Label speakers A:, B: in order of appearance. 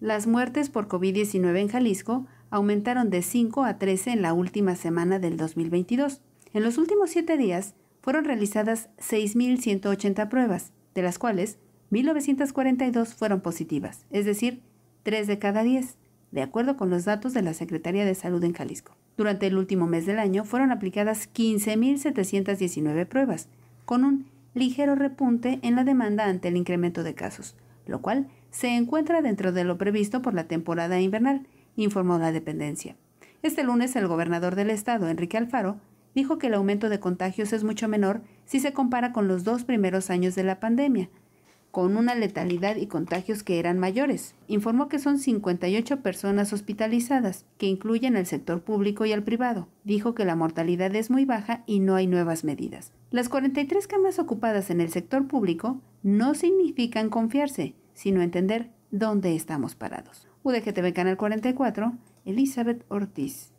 A: Las muertes por COVID-19 en Jalisco aumentaron de 5 a 13 en la última semana del 2022. En los últimos siete días fueron realizadas 6.180 pruebas, de las cuales 1.942 fueron positivas, es decir, 3 de cada 10, de acuerdo con los datos de la Secretaría de Salud en Jalisco. Durante el último mes del año fueron aplicadas 15.719 pruebas, con un ligero repunte en la demanda ante el incremento de casos lo cual se encuentra dentro de lo previsto por la temporada invernal, informó la dependencia. Este lunes el gobernador del estado, Enrique Alfaro, dijo que el aumento de contagios es mucho menor si se compara con los dos primeros años de la pandemia, con una letalidad y contagios que eran mayores. Informó que son 58 personas hospitalizadas, que incluyen el sector público y al privado. Dijo que la mortalidad es muy baja y no hay nuevas medidas. Las 43 camas ocupadas en el sector público no significan confiarse, sino entender dónde estamos parados. UDGTV Canal 44, Elizabeth Ortiz.